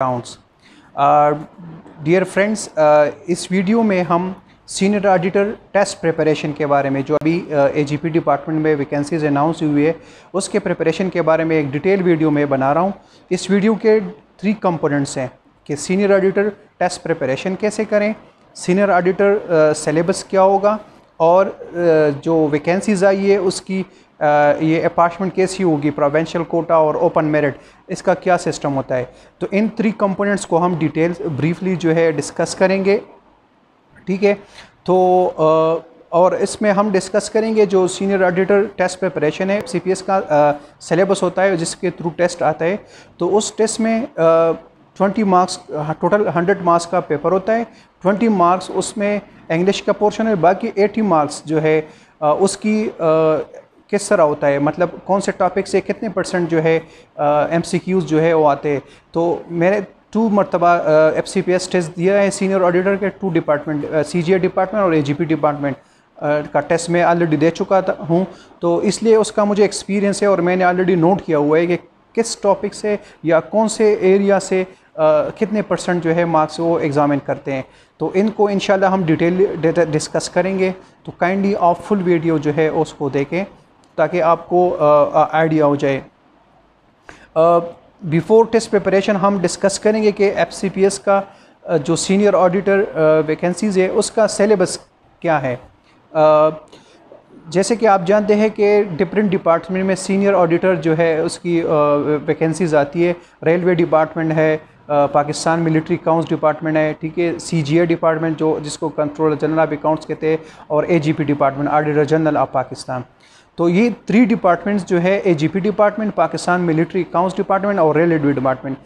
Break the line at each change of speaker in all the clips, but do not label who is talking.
accounts. Dear uh, friends uh, इस video में हम सीनियर ऑडिटर टेस्ट प्रिपरेशन के बारे में जो अभी ए जी पी डिपार्टमेंट में वैकेंसीज अनाउंस हुई है उसके प्रिपरेशन के बारे में एक डिटेल वीडियो में बना रहा हूँ इस वीडियो के थ्री कंपोनेंट्स हैं कि सीनियर ऑडिटर टेस्ट प्रिपरेशन कैसे करें सीनियर ऑडिटर सिलेबस क्या होगा और जो वैकेंसीज़ आई है उसकी ये अपार्टमेंट कैसी होगी प्रोवेंशियल कोटा और ओपन मेरिट इसका क्या सिस्टम होता है तो इन थ्री कंपोनेंट्स को हम डिटेल ब्रीफली जो है डिस्कस करेंगे ठीक है तो और इसमें हम डिस्कस करेंगे जो सीनियर ऑडिटर टेस्ट प्रपरेशन है सी का सिलेबस होता है जिसके थ्रू टेस्ट आता है तो उस टेस्ट में 20 मार्क्स हाँ, टोटल 100 मार्क्स का पेपर होता है 20 मार्क्स उसमें इंग्लिश का पोर्शन है बाकी 80 मार्क्स जो है उसकी किस तरह होता है मतलब कौन से टॉपिक से कितने परसेंट जो है एम जो है वो आते हैं तो मैंने टू मरतबा F C P S test दिया है सीनियर ऑडिटर के two department C G department और ए जी पी डिपार्टमेंट का टेस्ट मैं ऑलरेडी दे चुका हूँ तो इसलिए उसका मुझे एक्सपीरियंस है और मैंने ऑलरेडी नोट किया हुआ है कि किस टॉपिक से या कौन से एरिया से कितने परसेंट जो है मार्क्स वो एग्ज़ामिन करते हैं तो इनको इन हम डिटेल डिस्कस करेंगे तो काइंडली आप फुल वीडियो जो है उसको देखें ताकि आपको आइडिया हो जाए बिफ़ोर टेस्ट प्रिपरेशन हम डिस्कस करेंगे कि एफ का जो सीनियर ऑडिटर वैकेंसीज़ है उसका सेलेबस क्या है आ, जैसे कि आप जानते हैं कि डिफरेंट डिपार्टमेंट में सीनियर ऑडिटर जो है उसकी वैकेंसीज़ आती है रेलवे डिपार्टमेंट है पाकिस्तान मिलिट्री अकाउंट्स डिपार्टमेंट है ठीक है सी जी ए डिपार्टमेंट जो जिसको कंट्रोलर जनरल ऑफ अकाउंट्स कहते हैं और A G P department auditor general of Pakistan तो ये थ्री डिपार्टमेंट्स जो है A G P department Pakistan military accounts department और railway department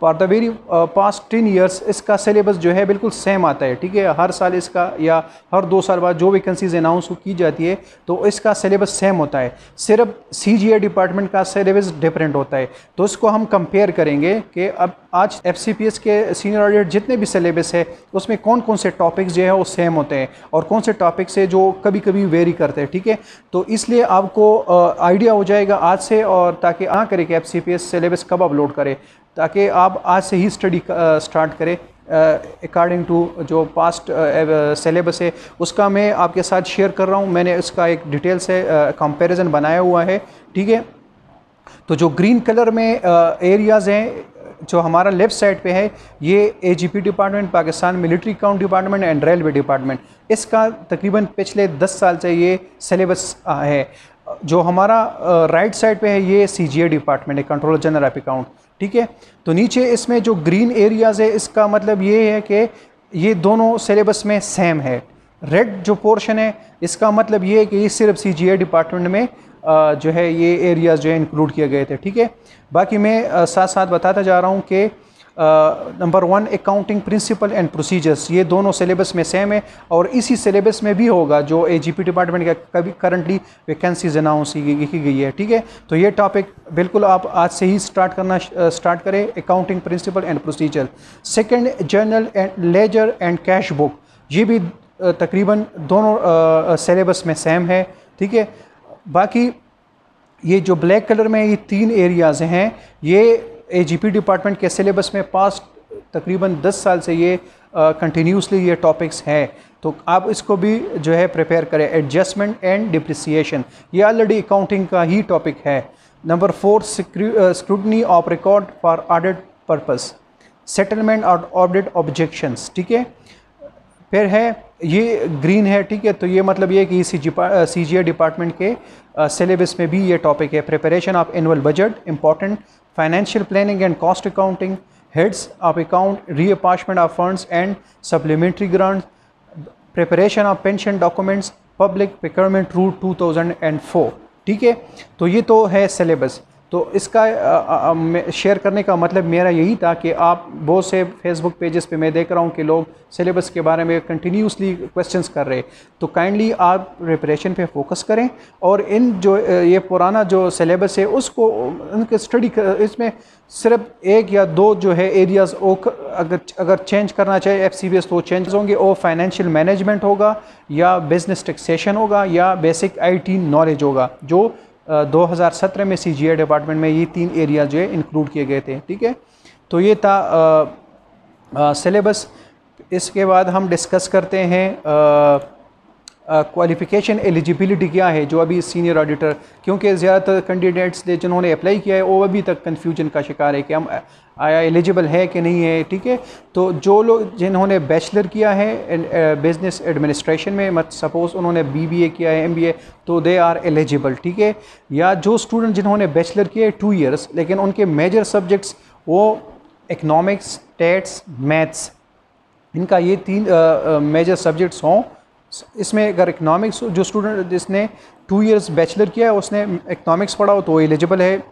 for the very past ten years इसका सिलेबस जो है बिल्कुल सेम आता है ठीक है हर साल इसका या हर दो साल बाद जो वैकेंसीज अनाउंस की जाती है तो इसका सिलेबस सेम होता है सिर्फ सी डिपार्टमेंट का सिलेबस डिफरेंट होता है तो इसको हम कंपेयर करेंगे कि अब आज एफ के सीनियर ऑडिट जितने भी सिलेबस है उसमें कौन कौन से टॉपिक्स जो है वो सेम होते हैं और कौन से टॉपिक्स है जो कभी कभी वेरी करते हैं ठीक है तो इसलिए आपको आइडिया uh, हो जाएगा आज से और ताकि आ करें कि एफ सिलेबस कब अपलोड करे ताकि आप आज से ही स्टडी स्टार्ट करें अकॉर्डिंग टू जो पास्ट सेलेबस है उसका मैं आपके साथ शेयर कर रहा हूँ मैंने इसका एक डिटेल से कंपैरिजन बनाया हुआ है ठीक है तो जो ग्रीन कलर में एरियाज़ हैं जो हमारा लेफ्ट साइड पे है ये AGP department Pakistan military account department and railway department इसका तकरीबन पिछले दस साल से ये सेलेबस है जो हमारा राइट साइड पे है ये सीजीए डिपार्टमेंट है कंट्रोलर जनरल ऑफ अकाउंट ठीक है तो नीचे इसमें जो ग्रीन एरियाज़ है इसका मतलब ये है कि ये दोनों सिलेबस में सेम है रेड जो पोर्शन है इसका मतलब ये है कि ये सिर्फ सी डिपार्टमेंट में जो है ये एरियाज़ जो है इंक्लूड किए गए थे ठीक है बाकी मैं साथ साथ बताता जा रहा हूँ कि number one accounting principle and procedures ये दोनों सिलेबस में सेम है और इसी सिलेबस में भी होगा जो ए जी पी डिपार्टमेंट का कभी करंटली वैकेंसीज अनाउंस की गई है ठीक है तो ये टॉपिक बिल्कुल आप आज से ही स्टार्ट करना स्टार्ट करें accounting principle and procedure second journal and ledger and cash book ये भी तकरीबन दोनों सिलेबस में सेम है ठीक है बाकी ये जो ब्लैक कलर में ये तीन एरियाज़ हैं ये पी डिपार्टमेंट के सिलेबस में पास तकरीबन 10 साल से ये कंटिन्यूसली ये टॉपिक्स हैं तो आप इसको भी जो है प्रिपेयर करें एडजस्टमेंट एंड डिप्रिसिएशन ये ऑलरेडी अकाउंटिंग का ही टॉपिक है number four scrutiny of record for audit purpose settlement और ऑडिट ऑब्जेक्शंस ठीक है फिर है ये ग्रीन है ठीक है तो ये मतलब ये कि सी जी डिपार्टमेंट के सिलेबस में भी ये टॉपिक है preparation of annual budget important financial planning and cost accounting heads of account re reappropriation of fund and supplementary grant preparation of pension documents public procurement rule two thousand and four ठीक है तो ये तो है syllabus तो इसका share करने का मतलब मेरा यही था कि आप बहुत से फेसबुक पेजेस पे मैं देख रहा हूँ कि लोग सिलेबस के बारे में कंटिन्यूसली क्वेश्चंस कर रहे तो काइंडली आप प्रिपरेशन पे फोकस करें और इन जो ये पुराना जो सिलेबस है उसको उनके स्टडी इसमें सिर्फ एक या दो जो है एरियाज़ ओ अगर अगर चेंज करना चाहे एफ सी बी एस तो चेंज होंगे और फाइनेंशियल मैनेजमेंट होगा या बिज़नेस टैक्सेशन होगा या बेसिक आई टी नॉलेज होगा जो 2017 में सी डिपार्टमेंट में ये तीन एरिया जो है इंक्लूड किए गए थे ठीक है तो ये था सिलेबस इसके बाद हम डिस्कस करते हैं क्वालिफिकेशन एलिजिबिलिटी क्या है जो अभी सीनियर ऑडिटर क्योंकि ज़्यादातर कैंडिडेट्स ने जिन्होंने अप्लाई किया है वो अभी तक कन्फ्यूजन का शिकार है कि हम आया एलिजिबल है कि नहीं है ठीक है तो जो लोग जिन्होंने बैचलर किया है बिज़नेस एडमिनिस्ट्रेशन uh, में मत सपोज़ उन्होंने बीबीए किया है एमबीए तो दे आर एलिजिबल ठीक है या जो स्टूडेंट जिन्होंने बैचलर किया है टू ईयर्स लेकिन उनके मेजर सब्जेक्ट्स वो इकनॉमिक्स टेट्स मैथ्स इनका ये तीन मेजर uh, सब्जेक्ट्स uh, हों इसमें अगर इकनॉमिक्स जो स्टूडेंट जिसने टू इयर्स बैचलर किया है उसने इकनॉमिक्स पढ़ा हो तो एलिजिबल है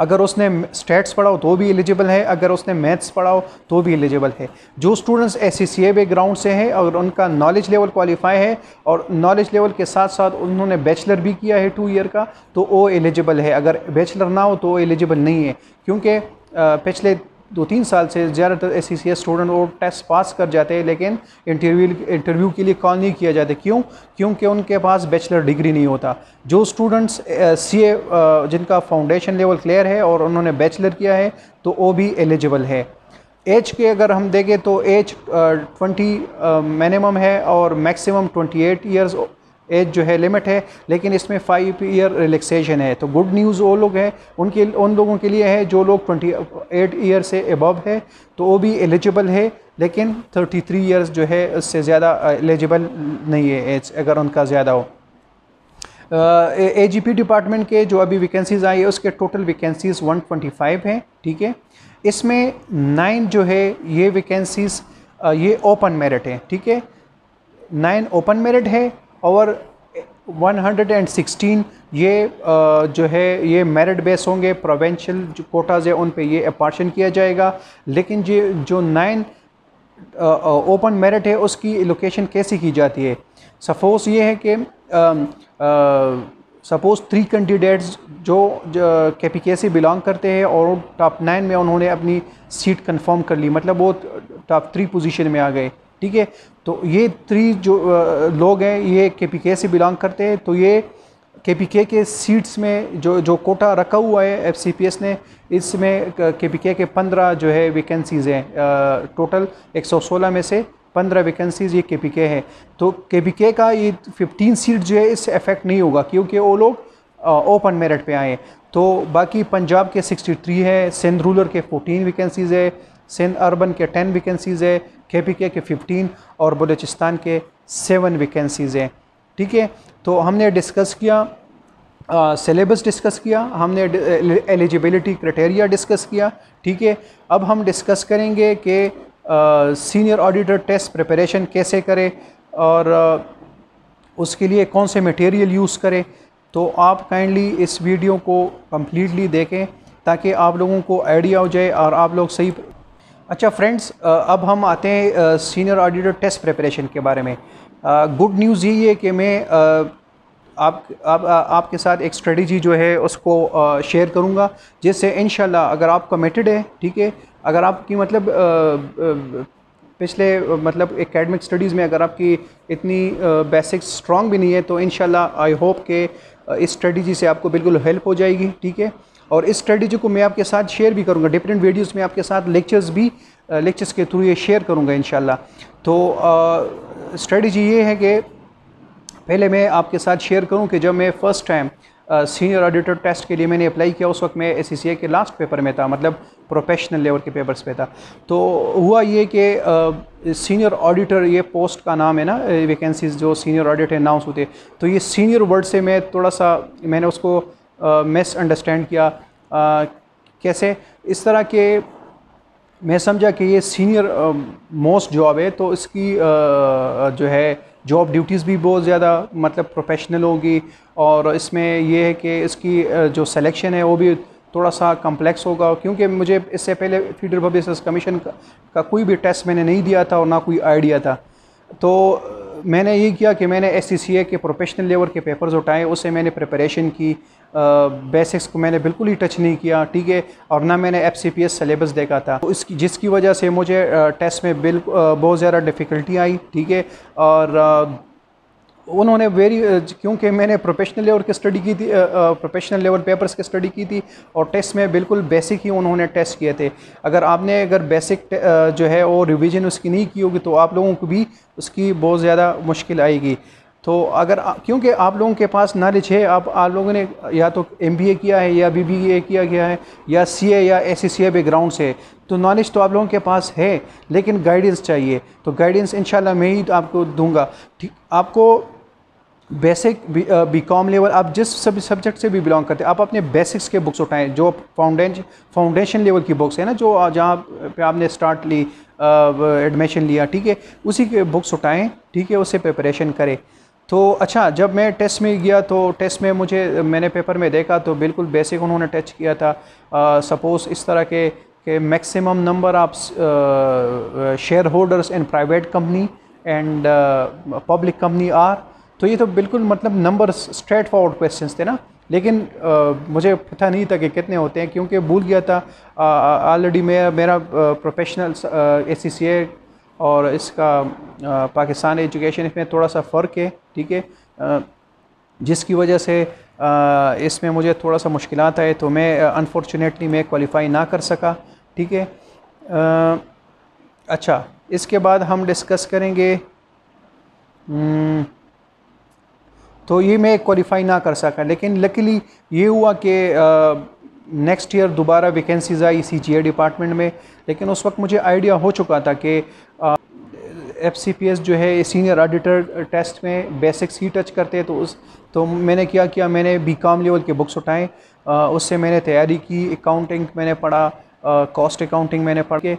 अगर उसने स्टेट्स पढ़ा हो तो भी एलिजिबल है अगर उसने मैथ्स पढ़ा हो तो भी एलिजिबल है जो students S C C A background से हैं और उनका नॉलेज लेवल क्वालिफाई है और नॉलेज लेवल के साथ साथ उन्होंने बैचलर भी किया है टू ईयर का तो वो एलिजिबल है अगर बैचलर ना हो तो एलिजिबल नहीं है क्योंकि पिछले दो तीन साल से ज़्यादातर एस सी e स्टूडेंट वो टेस्ट पास कर जाते हैं लेकिन इंटरव्यू इंटरव्यू के लिए कॉल नहीं किया जाता क्यों क्योंकि उनके पास बैचलर डिग्री नहीं होता जो स्टूडेंट्स सी ए जिनका फाउंडेशन लेवल क्लियर है और उन्होंने बैचलर किया है तो वो भी एलिजिबल है एज के अगर हम देखें तो एज ट्वेंटी मिनिमम है और maximum twenty eight years age जो है लिमिट है लेकिन इसमें फाइव ईयर रिलैक्सेशन है तो गुड न्यूज़ वो लोग हैं उनके उन लोगों के लिए है जो लोग ट्वेंटी एट ईयर से अबव है तो वो भी एलिजिबल है लेकिन थर्टी थ्री ईयर्स जो है उससे ज़्यादा एलिजिबल नहीं है एज अगर उनका ज़्यादा हो ए जी पी डिपार्टमेंट के जो अभी वैकेंसीज़ आई है उसके टोटल वैकेंसीज़ फाइव हैं ठीक है इसमें नाइन जो है ये वैकेंसीज़ ये ओपन मेरिट है ठीक है नाइन ओपन मेरिट है और 116 ये जो है ये मेरिट बेस होंगे प्रोवेंशल जो कोटाज है उन पे ये अपार्शन किया जाएगा लेकिन जो जो नाइन ओपन मेरिट है उसकी एलोकेशन कैसे की जाती है सपोज़ ये है कि सपोज़ थ्री कैंडिडेट्स जो के पी के से बिलोंग करते हैं और टॉप नाइन में उन्होंने अपनी सीट कंफर्म कर ली मतलब वो टॉप थ्री पोजीशन में आ गए ठीक है तो ये थ्री जो लोग हैं ये के पी के से बिलोंग करते हैं तो ये के पी के के सीट्स में जो जो कोटा रखा हुआ है एफ सी पी एस ने इसमें के पी के के पंद्रह जो है वैकेंसीज़ हैं टोटल एक सौ सोलह में से पंद्रह वैकेंसीज़ ये के पी के है तो के पी के का ये फिफ्टीन सीट जो है इससे अफेक्ट नहीं होगा क्योंकि वो लोग ओपन मेरिट पे आए तो बाकी पंजाब के सिक्सटी थ्री है सिंध रूलर के फोटीन वैकेंसीज़ है सिंध अर्बन के टेन वैकेंसीज़ है के पी के के फ़िफ्टीन और बलूचिस्तान के सेवन वैकेंसीज़ हैं ठीक है तो हमने डिस्कस किया सिलेबस डिस्कस किया हमने एलिजिबिलिटी क्राइटेरिया डिस्कस किया ठीक है अब हम डिस्कस करेंगे कि सीनियर ऑडिटर टेस्ट प्रिपरेशन कैसे करें और आ, उसके लिए कौन से मटेरियल यूज़ करें तो आप काइंडली इस वीडियो को कम्प्लीटली देखें ताकि आप लोगों को आइडिया हो जाए और आप लोग सही अच्छा फ्रेंड्स अब हम आते हैं सीनियर ऑडिटर टेस्ट प्रिपरेशन के बारे में गुड न्यूज़ यही है कि मैं आप आप आपके साथ एक स्ट्रेटजी जो है उसको शेयर करूंगा जिससे इन अगर आप कमिटेड हैं ठीक है अगर आपकी मतलब पिछले मतलब एकेडमिक स्टडीज़ में अगर आपकी इतनी बेसिक स्ट्रांग भी नहीं है तो इन आई होप के इस स्ट्रेटजी से आपको बिल्कुल हेल्प हो जाएगी ठीक है और इस स्ट्रेटजी को मैं आपके साथ शेयर भी करूँगा डिफरेंट वीडियोज़ में आपके साथ लेक्चर्स भी लेक्चर्स के थ्रू ये शेयर करूँगा इन तो स्ट्रेटजी ये है कि पहले मैं आपके साथ शेयर करूँ कि जब मैं first time senior auditor test के लिए मैंने अप्लाई किया उस वक्त मैं एस e के लास्ट पेपर में था मतलब प्रोफेशनल लेवल के पेपर्स पे था तो हुआ ये कि सीनियर ऑडिटर ये पोस्ट का नाम है ना वैकेंसीज जो सीनियर ऑडिटर अनाउंस होते तो ये सीनियर वर्ड से मैं थोड़ा सा मैंने उसको मिस अंडरस्टैंड किया आ, कैसे इस तरह के मैं समझा कि ये सीनियर मोस्ट जॉब है तो इसकी आ, जो है जॉब ड्यूटीज़ भी बहुत ज़्यादा मतलब प्रोफेशनल होगी और इसमें यह है कि इसकी जो सिलेक्शन है वो भी थोड़ा सा कम्प्लेक्स होगा क्योंकि मुझे इससे पहले फीडर पब्लिस कमीशन का, का कोई भी टेस्ट मैंने नहीं दिया था और ना कोई आइडिया था तो मैंने ये किया कि मैंने एस e के प्रोफेशनल लेवल के पेपर्स उठाए उससे मैंने प्रिपरेशन की बेसिक्स को मैंने बिल्कुल ही टच नहीं किया ठीक है और ना मैंने F C P S syllabus देखा था तो इसकी जिसकी वजह से मुझे टेस्ट में बिल बहुत ज़्यादा डिफ़िकल्टी आई ठीक है और उन्होंने वेरी क्योंकि मैंने प्रोफेशनल लेवल की स्टडी की थी प्रोफेशनल लेवल पेपर्स की स्टडी की थी और टेस्ट में बिल्कुल बेसिक ही उन्होंने टेस्ट किए थे अगर आपने अगर बेसिक जो है वो रिवीजन उसकी नहीं की होगी तो आप लोगों को भी उसकी बहुत ज़्यादा मुश्किल आएगी तो अगर क्योंकि आप लोगों के पास नॉलेज है आप आप लोगों ने या तो एम बी ए किया है या बी बी ए किया गया है या सी ए या S C C A background से तो नॉलेज तो आप लोगों के पास है लेकिन गाइडेंस चाहिए तो गाइडेंस इन मैं ही तो आपको दूंगा ठीक आपको बेसिक बी कॉम लेवल आप जिस सब सब्जेक्ट से भी बिलोंग करते हैं आप अपने बेसिक्स के बुक्स उठाएं जो फाउंडेशन फाउंडेशन लेवल की बुक्स है ना जो जहाँ पे आपने स्टार्ट ली एडमिशन लिया ठीक है उसी के बुक्स उठाएं ठीक है उससे प्रिपरेशन करें तो अच्छा जब मैं टेस्ट में गया तो टेस्ट में मुझे मैंने पेपर में देखा तो बिल्कुल बेसिक उन्होंने टच किया था सपोज़ इस तरह के कि maximum number of shareholders in private company and public company are तो ये तो बिल्कुल मतलब नंबर स्ट्रेट फॉरवर्ड क्वेश्चन थे ना लेकिन uh, मुझे पता नहीं था कि कितने होते हैं क्योंकि भूल गया था ऑलरेडी मेरा मेरा प्रोफेशनल ए सी सी ए और इसका पाकिस्तान एजुकेशन इसमें थोड़ा सा फ़र्क है ठीक है जिसकी वजह से इसमें मुझे थोड़ा सा मुश्किल आए तो मैं अनफॉर्चुनेटली मैं क्वालिफ़ाई ना कर सका ठीक है अच्छा इसके बाद हम डिस्कस करेंगे हम्म, तो ये मैं क्वालिफ़ाई ना कर सका लेकिन लकीली ये हुआ कि नेक्स्ट ईयर दोबारा वैकेंसीज़ आई सी जी डिपार्टमेंट में लेकिन उस वक्त मुझे आइडिया हो चुका था कि एफ सी पी एस जो है सीनियर ऑडिटर टेस्ट में बेसिक्स ही टच करते तो उस तो मैंने क्या किया मैंने बी कॉम लेवल के बुक्स उठाएँ उससे मैंने तैयारी की अकाउंटिंग मैंने पढ़ा कॉस्ट अकाउंटिंग मैंने पढ़ के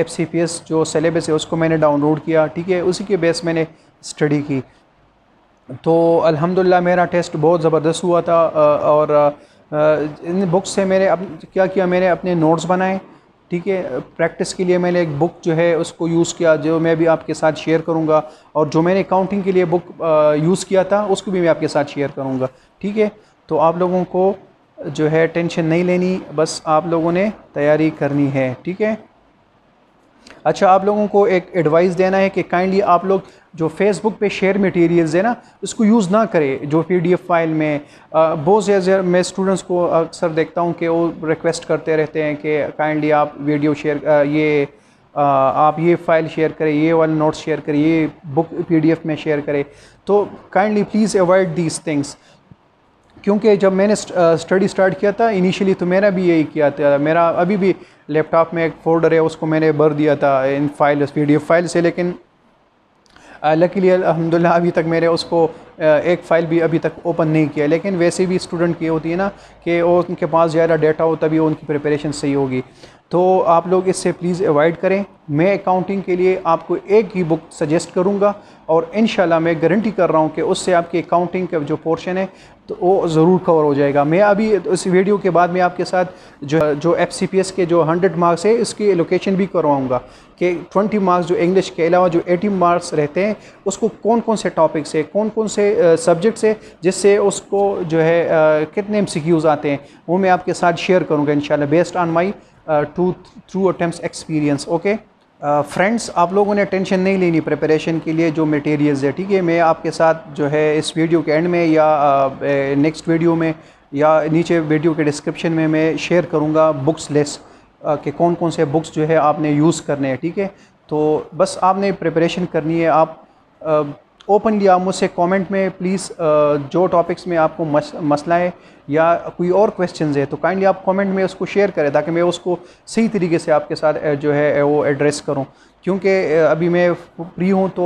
एफ सी पी एस जो सिलेबस है उसको मैंने डाउनलोड किया ठीक है उसी के बेस मैंने स्टडी की तो अल्हम्दुलिल्लाह मेरा टेस्ट बहुत ज़बरदस्त हुआ था और इन बुक्स से मेरे अब क्या किया मैंने अपने नोट्स बनाए ठीक है प्रैक्टिस के लिए मैंने एक बुक जो है उसको यूज़ किया जो मैं भी आपके साथ शेयर करूँगा और जो मैंने काउंटिंग के लिए बुक यूज़ किया था उसको भी मैं आपके साथ शेयर करूँगा ठीक है तो आप लोगों को जो है टेंशन नहीं लेनी बस आप लोगों ने तैयारी करनी है ठीक है अच्छा आप लोगों को एक एडवाइस देना है कि काइंडली आप लोग जो फेसबुक पे शेयर मटेरियल्स है ना उसको यूज़ ना करें जो पीडीएफ फाइल में बहुत से मैं स्टूडेंट्स को अक्सर देखता हूँ कि वो रिक्वेस्ट करते रहते हैं कि काइंडली आप वीडियो शेयर ये आप ये फ़ाइल शेयर करें ये वाले नोट्स शेयर करें ये बुक पीडीएफ में शेयर करें तो kindly please avoid these things क्योंकि जब मैंने स्टडी स्टार्ट किया था इनिशियली तो मैंने भी यही किया था मेरा अभी भी लैपटॉप में एक फोल्डर है उसको मैंने भर दिया था इन फाइल्स पी डी फाइल से लेकिन लकीली अलहमदिल्ला अभी तक मेरे उसको एक फ़ाइल भी अभी तक ओपन नहीं किया लेकिन वैसे भी स्टूडेंट की होती है ना कि वो उनके पास ज़्यादा डेटा हो तभी उनकी प्रिपरेशन सही होगी तो आप लोग इससे प्लीज़ अवॉइड करें मैं अकाउंटिंग के लिए आपको एक ही बुक सजेस्ट करूंगा और इन मैं गारंटी कर रहा हूं कि उससे आपकी अकाउंटिंग का जो पोर्शन है तो वो ज़रूर कवर हो जाएगा मैं अभी इस वीडियो के बाद में आपके साथ जो जो एफ के जो हंड्रेड मार्क्स है इसकी लोकेशन भी करवाऊँगा कि 20 मार्क्स जो इंग्लिश के अलावा जो 80 मार्क्स रहते हैं उसको कौन कौन से टॉपिक से कौन कौन से सब्जेक्ट से जिससे उसको जो है कितने एम आते हैं वो मैं आपके साथ शेयर करूँगा in based on my two through attempt experience okay friends आप लोगों ने टेंशन नहीं लेनी प्रिपरेशन के लिए जो मटेरियल्स है ठीक है मैं आपके साथ जो है इस वीडियो के एंड में या नेक्स्ट uh, वीडियो में या नीचे वीडियो के डिस्क्रिप्शन में मैं शेयर करूँगा बुक्स लिस्ट कि कौन कौन से बुक्स जो है आपने यूज़ करने हैं ठीक है तो बस आपने प्रिपरेशन करनी है आप ओपनली आप मुझसे कमेंट में प्लीज़ जो टॉपिक्स में आपको मस, मसला है या कोई और क्वेश्चन है तो काइंडली आप कमेंट में उसको शेयर करें ताकि मैं उसको सही तरीके से आपके साथ जो है वो एड्रेस करूँ क्योंकि अभी मैं फ्री हूँ तो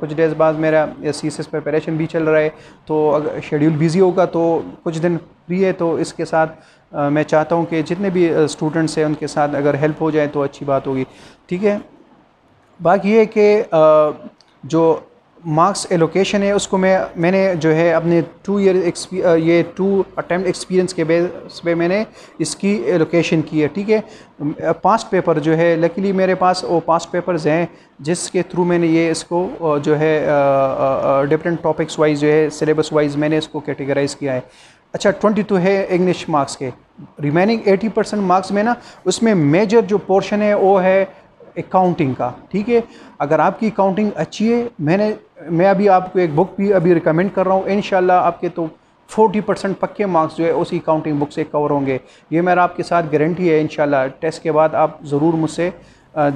कुछ डेज़ बाद मेरा सी एस प्रिपरेशन भी चल रहा है तो अगर शेड्यूल बिज़ी होगा तो कुछ दिन फ्री है तो इसके साथ मैं चाहता हूँ कि जितने भी स्टूडेंट्स हैं उनके साथ अगर हेल्प हो जाए तो अच्छी बात होगी ठीक है बाकी ये है कि जो मार्क्स एलोकेशन है उसको मैं मैंने जो है अपने टू ईयर ये टू अटैम्प्ट एक्सपीरियंस के बेस पे मैंने इसकी एलोकेशन की है ठीक है पास्ट पेपर जो है लकीली मेरे पास वो पास्ट पेपर्स हैं जिसके थ्रू मैंने ये इसको जो है डिफरेंट टॉपिक्स वाइज जो है सिलेबस वाइज मैंने इसको कैटेगराइज़ किया है अच्छा ट्वेंटी टू है इंग्लिश मार्क्स के रिमेनिंग एटी परसेंट मार्क्स में ना उसमें मेजर जो पोर्शन है वो है अकाउंटिंग का ठीक है अगर आपकी अकाउंटिंग अच्छी है मैंने मैं अभी आपको एक बुक भी अभी रिकमेंड कर रहा हूँ इन आपके तो 40 परसेंट पक्के मार्क्स जो है उसी अकाउंटिंग बुक से कवर होंगे ये मेरा आपके साथ गारंटी है इन टेस्ट के बाद आप ज़रूर मुझसे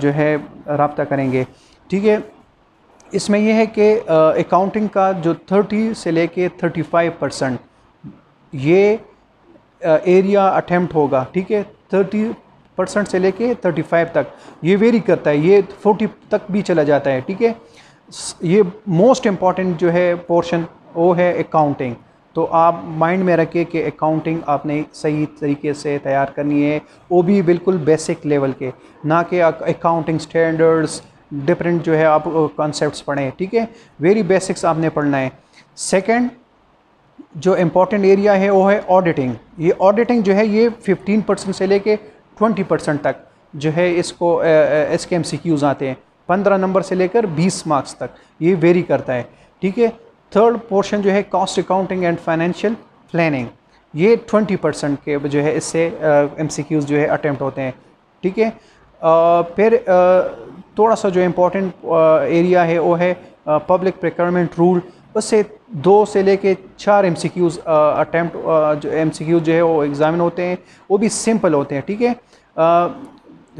जो है रबता करेंगे ठीक है इसमें यह है कि अकाउंटिंग का जो 30 से लेके 35 परसेंट ये एरिया अटैम्प्ट होगा ठीक है थर्टी परसेंट से लेके 35 तक ये वेरी करता है ये 40 तक भी चला जाता है ठीक है ये मोस्ट इम्पॉर्टेंट जो है पोर्शन वो है अकाउंटिंग तो आप माइंड में रखें कि अकाउंटिंग आपने सही तरीके से तैयार करनी है वो भी बिल्कुल बेसिक लेवल के ना कि अकाउंटिंग स्टैंडर्ड्स डिफरेंट जो है आप कॉन्सेप्ट पढ़ें ठीक है वेरी बेसिक्स आपने पढ़ना है सेकेंड जो इम्पॉर्टेंट एरिया है वो है ऑडिटिंग ये ऑडिटिंग जो है ये 15 परसेंट से लेके ट्वेंटी परसेंट तक जो है इसको एस के एम सी क्यूज़ आते हैं पंद्रह नंबर से लेकर बीस मार्क्स तक ये वेरी करता है ठीक है थर्ड पोर्शन जो है cost accounting and financial planning ये ट्वेंटी परसेंट के जो है इससे एम सी क्यूज़ जो है अटैम्प्ट होते हैं ठीक है फिर थोड़ा सा जो इम्पोर्टेंट एरिया है वो है पब्लिक प्रिक्योरमेंट रूल उससे दो से लेके चार एम सी क्यूज़ अटैम्प्ट जो एम सी क्यूज जो है वो एग्ज़ामिन होते हैं वो भी सिंपल होते हैं ठीक है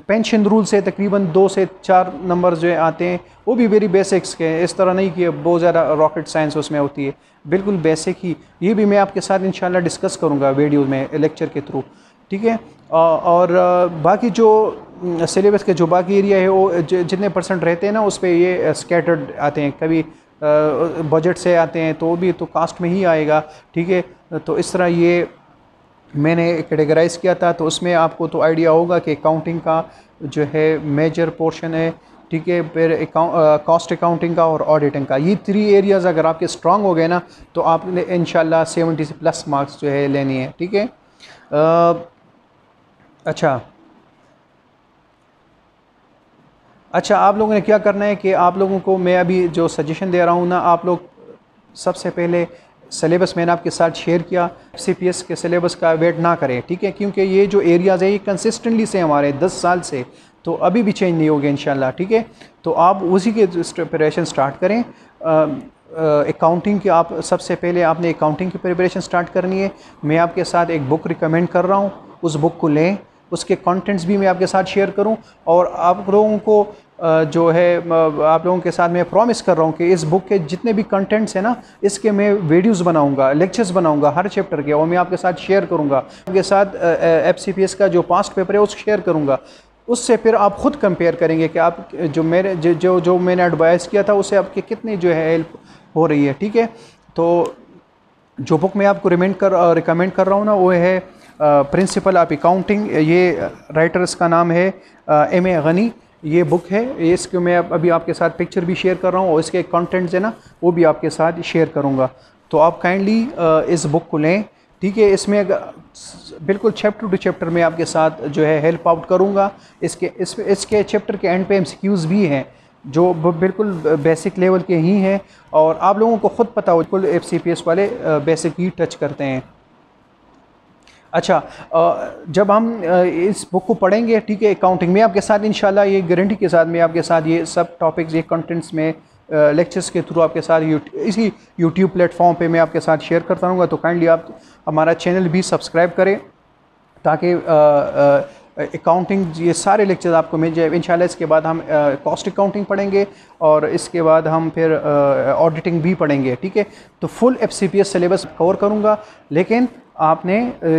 पेंशन रूल से तकरीबन दो से चार नंबर जो है आते हैं वो भी वेरी बेसिक्स के हैं इस तरह नहीं कि बहुत ज़्यादा रॉकेट साइंस उसमें होती है बिल्कुल बेसिक ही ये भी मैं आपके साथ इंशाल्लाह डिस्कस करूँगा वीडियो में लेक्चर के थ्रू ठीक है और बाकी जो सिलेबस के जो बाकी एरिया है वो जितने परसेंट रहते हैं ना उस पर ये स्कैटर्ड आते हैं कभी बजट से आते हैं तो भी तो कास्ट में ही आएगा ठीक है तो इस तरह ये मैंने कैटेगराइज किया था तो उसमें आपको तो आइडिया होगा कि अकाउंटिंग का जो है मेजर पोर्शन है ठीक है फिर कॉस्ट अकाउंटिंग का और ऑडिटिंग का ये थ्री एरियाज़ अगर आपके स्ट्रांग हो गए ना तो आपने इन सेवेंटी से प्लस मार्क्स जो है लेनी है ठीक है अच्छा अच्छा आप लोगों ने क्या करना है कि आप लोगों को मैं अभी जो सजेशन दे रहा हूँ ना आप लोग सबसे पहले सलेबस मैंने आपके साथ शेयर किया सी पी एस के सलेबस का वेट ना करें ठीक है क्योंकि ये जो एरियाज़ है ये कंसिस्टेंटली से हमारे दस साल से तो अभी भी चेंज नहीं होगा इन ठीक है तो आप उसी के प्रपरेशन स्टार्ट करें अकाउंटिंग की आप सबसे पहले आपने अकाउंटिंग की प्रपरेशन स्टार्ट करनी है मैं आपके साथ एक बुक रिकमेंड कर रहा हूँ उस बुक को लें उसके कंटेंट्स भी मैं आपके साथ शेयर करूं और आप लोगों को जो है आप लोगों के साथ मैं प्रॉमिस कर रहा हूं कि इस बुक के जितने भी कंटेंट्स हैं ना इसके मैं वीडियोस बनाऊंगा लेक्चर्स बनाऊंगा हर चैप्टर के और मैं आपके साथ शेयर करूंगा आपके साथ एफ का जो पास्ट पेपर है उस शेयर करूँगा उससे फिर आप ख़ुद कंपेयर करेंगे कि आप जो मेरे जो जो मैंने एडवाइस किया था उससे आपके कितने जो है हेल्प हो रही है ठीक है तो जो बुक मैं आपको रिमेंड कर रिकमेंड कर रहा हूँ ना वो है प्रिंसिपल ऑफ अकाउंटिंग ये राइटर्स का नाम है एम ए गनी ये बुक है इसको मैं अभी आपके साथ पिक्चर भी शेयर कर रहा हूँ और इसके कंटेंट्स है ना वो भी आपके साथ शेयर करूँगा तो आप काइंडली इस बुक को लें ठीक है इसमें बिल्कुल चैप्टर टू चैप्टर में आपके साथ जो है हेल्प आउट करूँगा इसके इस इसके चैप्टर के एंड पे एम भी हैं जो बिल्कुल बेसिक लेवल के ही हैं और आप लोगों को ख़ुद पता हो बिल्कुल एफ वाले बेसिक ही टच करते हैं अच्छा जब हम इस बुक को पढ़ेंगे ठीक है अकाउंटिंग में आपके साथ इनशाला ये गारंटी के साथ में आपके साथ ये सब टॉपिक्स ये कंटेंट्स में लेक्चर्स के थ्रू आपके साथ यू, इसी यूट्यूब प्लेटफॉर्म पे मैं आपके साथ शेयर करता रहूँगा तो काइंडली आप हमारा चैनल भी सब्सक्राइब करें ताकि अकाउंटिंग ये सारे लेक्चर आपको मिल जाए इन इसके बाद हम कॉस्ट अकाउंटिंग पढ़ेंगे और इसके बाद हम फिर ऑडिटिंग भी पढ़ेंगे ठीक है तो फुल एफ सिलेबस कवर करूँगा लेकिन आपने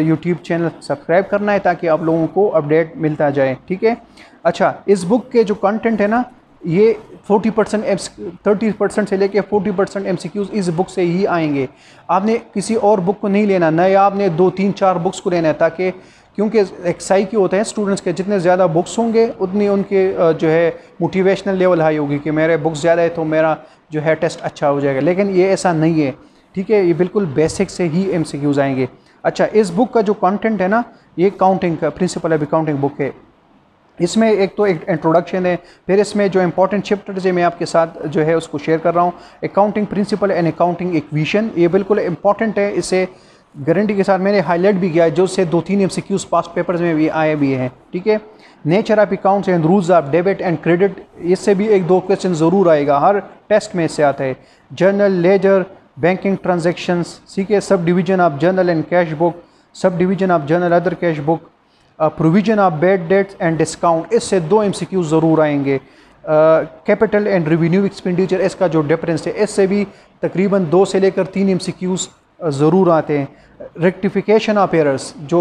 यूट्यूब चैनल सब्सक्राइब करना है ताकि आप लोगों को अपडेट मिलता जाए ठीक है अच्छा इस बुक के जो कंटेंट है ना ये 40 परसेंट एम थर्टी परसेंट से लेके 40 परसेंट एम इस बुक से ही आएंगे आपने किसी और बुक को नहीं लेना नए आपने दो तीन चार बुक्स को लेना है ताकि क्योंकि एक साइकिल होता है स्टूडेंट्स के जितने ज़्यादा बुक्स होंगे उतनी उनके जो है मोटिवेशनल लेवल हाई होगी कि मेरे बुक्स ज़्यादा है तो मेरा जो है टेस्ट अच्छा हो जाएगा लेकिन ये ऐसा नहीं है ठीक है ये बिल्कुल बेसिक से ही एम आएंगे अच्छा इस बुक का जो कंटेंट है ना ये काउंटिंग का प्रिंसिपल ऑफ अकाउंटिंग बुक है इसमें एक तो एक इंट्रोडक्शन है फिर इसमें जो इंपॉर्टेंट चैप्टर्स है मैं आपके साथ जो है उसको शेयर कर रहा हूँ accounting principle and accounting equation ये बिल्कुल इंपॉर्टेंट है इसे गारंटी के साथ मैंने हाईलाइट भी किया है जो से दो तीन एम सी पास पेपर्स में भी आए भी हैं ठीक है nature of accounts and rules of debit and credit इससे भी एक दो क्वेश्चन ज़रूर आएगा हर टेस्ट में इससे आता है journal ledger banking banking subdivision of journal and cash book subdivision of journal other cash book provision of bad debts and discount इससे दो एम ज़रूर आएंगे कैपिटल एंड रिवेन्यू एक्सपेंडिचर इसका जो डिफरेंस है इससे भी तकरीबन दो से लेकर तीन एम uh, ज़रूर आते हैं रेक्टिफिकेशन ऑफ एरर्स जो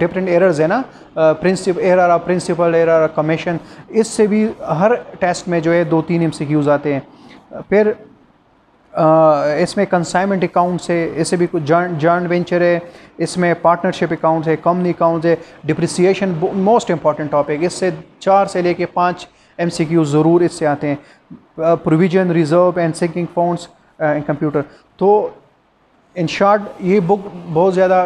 डिफरेंट uh, एरर्स है ना principle error principal error commission इससे भी हर टेस्ट में जो है दो तीन एम आते हैं uh, फिर इसमें कंसाइनमेंट अकाउंट्स है ऐसे भी कुछ जॉइंट वेंचर है इसमें पार्टनरशिप अकाउंट्स है कंपनी अकाउंट्स है डिप्रिसिएशन मोस्ट इंपॉर्टेंट टॉपिक इससे चार से लेके पाँच एम सी क्यू ज़रूर इससे आते हैं provision reserve and sinking funds and computer तो इन शॉर्ट ये बुक बहुत ज़्यादा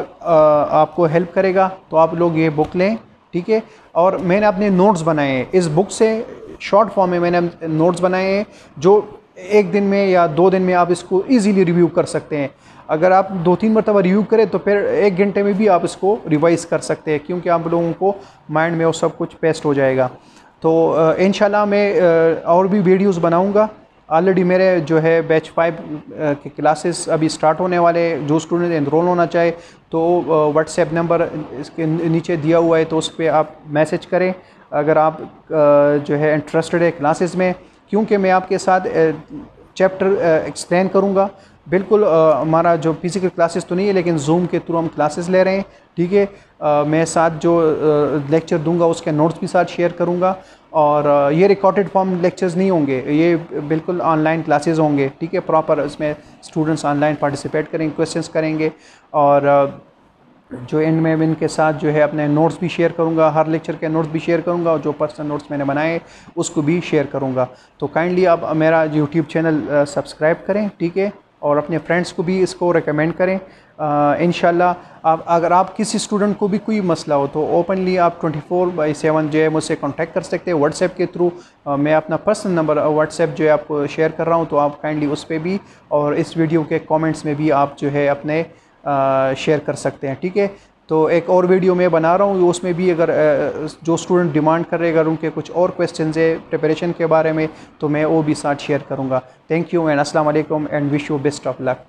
आपको हेल्प करेगा तो आप लोग ये बुक लें ठीक है और मैंने अपने नोट्स बनाए हैं इस बुक से शॉर्ट फॉर्म में मैंने नोट्स बनाए हैं जो एक दिन में या दो दिन में आप इसको ईज़िली रिव्यू कर सकते हैं अगर आप दो तीन मरतबा रिव्यू करें तो फिर एक घंटे में भी आप इसको रिवाइज़ कर सकते हैं क्योंकि आप लोगों को माइंड में वो सब कुछ पेस्ट हो जाएगा तो इन मैं और भी वीडियोज़ बनाऊँगा ऑलरेडी मेरे जो है बैच फाइव के क्लासेस अभी स्टार्ट होने वाले जो स्टूडेंट इनरोल होना चाहे तो व्हाट्सएप नंबर इसके नीचे दिया हुआ है तो उस पर आप मैसेज करें अगर आप जो है इंटरेस्टेड है क्लासेस में क्योंकि मैं आपके साथ चैप्टर एक्सप्लेन करूँगा बिल्कुल हमारा जो फिज़िकल क्लासेस तो नहीं है लेकिन जूम के थ्रू हम क्लासेस ले रहे हैं ठीक है मैं साथ जो लेक्चर दूंगा उसके नोट्स भी साथ शेयर करूंगा और ये रिकॉर्डेड फॉर्म लेक्चर्स नहीं होंगे ये बिल्कुल ऑनलाइन क्लासेस होंगे ठीक है प्रॉपर इसमें स्टूडेंट्स ऑनलाइन पार्टिसिपेट करेंगे क्वेश्चंस करेंगे और जो एंड में इनके साथ जो है अपने नोट्स भी शेयर करूँगा हर लेक्चर के नोट्स भी शेयर करूँगा और जो पर्सनल नोट्स मैंने बनाए उसको भी शेयर करूँगा तो काइंडली आप मेरा यूट्यूब चैनल सब्सक्राइब करें ठीक है और अपने फ्रेंड्स को भी इसको रिकमेंड करें इन आप अगर आप किसी स्टूडेंट को भी कोई मसला हो तो ओपनली आप 24 फोर बाई सेवन जो है मुझसे कांटेक्ट कर सकते हैं व्हाट्सएप के थ्रू मैं अपना पर्सनल नंबर व्हाट्सएप जो है आपको शेयर कर रहा हूँ तो आप काइंडली उस पर भी और इस वीडियो के कमेंट्स में भी आप जो है अपने शेयर कर सकते हैं ठीक है तो एक और वीडियो मैं बना रहा हूँ उसमें भी अगर जो स्टूडेंट डिमांड कर रहे अगर उनके कुछ और क्वेश्चन है प्रिपरेशन के बारे में तो मैं वो भी साथ शेयर करूँगा थैंक यू एंड अस्सलाम वालेकुम and wish you best of luck